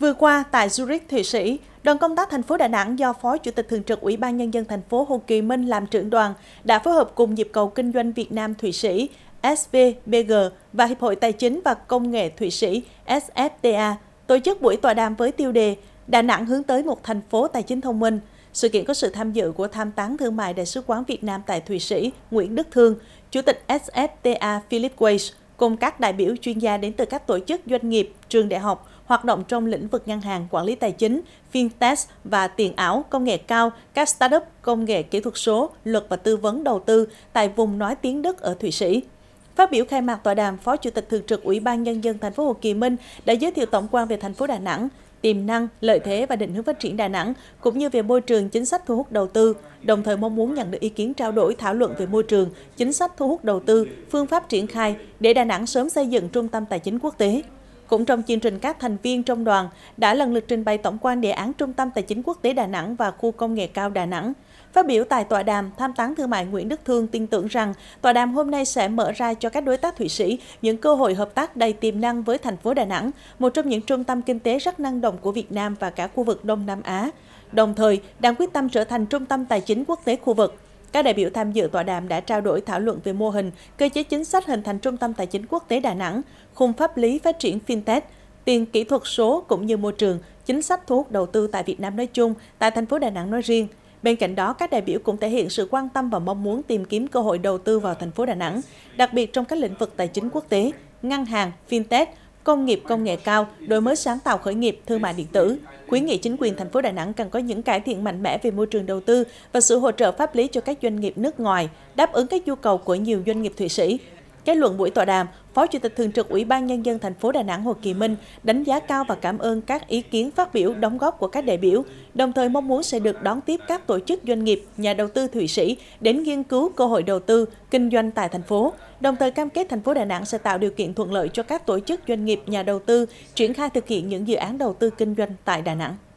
Vừa qua tại Zurich, Thụy Sĩ, đoàn công tác thành phố Đà Nẵng do Phó Chủ tịch Thường trực Ủy ban Nhân dân thành phố Hồ Kỳ Minh làm trưởng đoàn đã phối hợp cùng Nhịp cầu Kinh doanh Việt Nam Thụy Sĩ SVBG và Hiệp hội Tài chính và Công nghệ Thụy Sĩ SFTA tổ chức buổi tọa đàm với tiêu đề Đà Nẵng hướng tới một thành phố tài chính thông minh. Sự kiện có sự tham dự của tham tán thương mại Đại sứ quán Việt Nam tại Thụy Sĩ Nguyễn Đức Thương, Chủ tịch SFTA Philip Weiss, cùng các đại biểu chuyên gia đến từ các tổ chức doanh nghiệp, trường đại học, hoạt động trong lĩnh vực ngân hàng, quản lý tài chính, fintech và tiền ảo, công nghệ cao, các startup công nghệ kỹ thuật số, luật và tư vấn đầu tư tại vùng nói tiếng Đức ở Thụy Sĩ. Phát biểu khai mạc tọa đàm, Phó Chủ tịch thường trực Ủy ban nhân dân thành phố Hồ Chí Minh đã giới thiệu tổng quan về thành phố Đà Nẵng, tiềm năng, lợi thế và định hướng phát triển Đà Nẵng cũng như về môi trường chính sách thu hút đầu tư, đồng thời mong muốn nhận được ý kiến trao đổi thảo luận về môi trường, chính sách thu hút đầu tư, phương pháp triển khai để Đà Nẵng sớm xây dựng trung tâm tài chính quốc tế. Cũng trong chương trình, các thành viên trong đoàn đã lần lượt trình bày tổng quan đề án Trung tâm Tài chính Quốc tế Đà Nẵng và Khu Công nghệ cao Đà Nẵng. Phát biểu tại tọa đàm, Tham tán Thương mại Nguyễn Đức Thương tin tưởng rằng tọa đàm hôm nay sẽ mở ra cho các đối tác Thụy Sĩ những cơ hội hợp tác đầy tiềm năng với thành phố Đà Nẵng, một trong những trung tâm kinh tế rất năng động của Việt Nam và cả khu vực Đông Nam Á, đồng thời đang quyết tâm trở thành trung tâm tài chính quốc tế khu vực. Các đại biểu tham dự tọa đàm đã trao đổi thảo luận về mô hình, cơ chế chính sách hình thành trung tâm tài chính quốc tế Đà Nẵng, khung pháp lý phát triển fintech, tiền kỹ thuật số cũng như môi trường, chính sách thu hút đầu tư tại Việt Nam nói chung, tại thành phố Đà Nẵng nói riêng. Bên cạnh đó, các đại biểu cũng thể hiện sự quan tâm và mong muốn tìm kiếm cơ hội đầu tư vào thành phố Đà Nẵng, đặc biệt trong các lĩnh vực tài chính quốc tế, ngân hàng, fintech, công nghiệp công nghệ cao, đổi mới sáng tạo khởi nghiệp, thương mại điện tử. Khuyến nghị chính quyền thành phố Đà Nẵng cần có những cải thiện mạnh mẽ về môi trường đầu tư và sự hỗ trợ pháp lý cho các doanh nghiệp nước ngoài, đáp ứng các nhu cầu của nhiều doanh nghiệp Thụy Sĩ, Kết luận buổi tọa đàm, Phó Chủ tịch Thường trực Ủy ban Nhân dân thành phố Đà Nẵng Hồ Kỳ Minh đánh giá cao và cảm ơn các ý kiến phát biểu đóng góp của các đại biểu, đồng thời mong muốn sẽ được đón tiếp các tổ chức doanh nghiệp, nhà đầu tư Thụy Sĩ đến nghiên cứu cơ hội đầu tư, kinh doanh tại thành phố, đồng thời cam kết thành phố Đà Nẵng sẽ tạo điều kiện thuận lợi cho các tổ chức doanh nghiệp, nhà đầu tư triển khai thực hiện những dự án đầu tư kinh doanh tại Đà Nẵng.